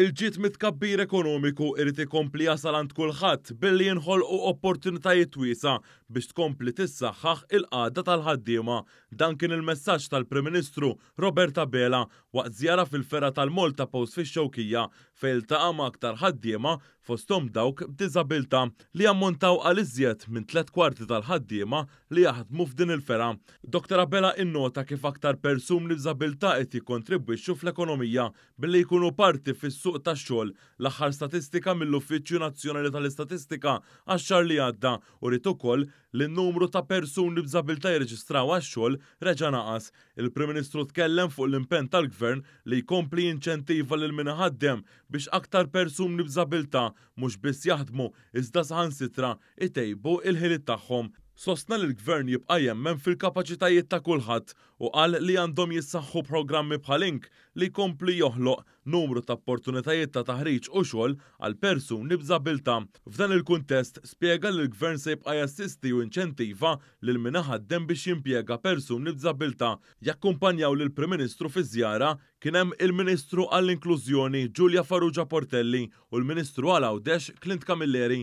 il-ġit mitkabbir ekonomiku irrit ikompli jasal għand kulħadd billi jinħol u opportunitajiet wiesa biex tkompli tissaħħaħ il qadda tal-ħaddiema. Dan kien il-messaġġ tal-Prim Ministru Roberta Bela waqt żjara fil-fera tal-Molta post fix-xewkija fejn iltaqa' ma' aktar ħaddiema fostom dawk b'diżabilta li ammontaw għal iżjed minn tlet kwarti tal-ħaddiema li jaħdmu f'din il-fera. Doktora Bela innota kif aktar persum li b'diżabilta qed jikkontribwixxu fl-ekonomija billi jkunu parti fis suq tax-xogħol l-aħħar statistika mill-Uffiċċju Nazzjonali tal-Istatistika għax-xahar li għadda u rid ukoll li n-numru ta' persuni b'żabilità jirreġistraw għax-xogħol reġa' naqas. Il-Prim Ministru tkellem fuq l-impenn tal-Gvern li jkompli inċentiva lil min ħaddem biex aktar persuni b'żabilità mhux biss jaħdmu iżda saħansitra itejbu il-ħiliet tagħhom Sostna li l-gvern jibqa' jemmen fil-kapaċitajiet ta' kulħadd u qal li għandhom jissaħħu programmi bħalink li kompli joħloq numru ta' opportunitajiet ta' taħriġ u xogħol għal persuni b'żabilta. F'dan il-kuntest spjega li l-gvern se jibqa' jassisti u inċentiva lil min dem biex jimpjega persuni b'żabilta. Jakkumpanjaw lil prim Ministru fi żjara kien hemm il-Ministru għall-Inklużjoni Giulia Farrugia Portelli u l-Ministru għal Għawdex Clint Camilleri.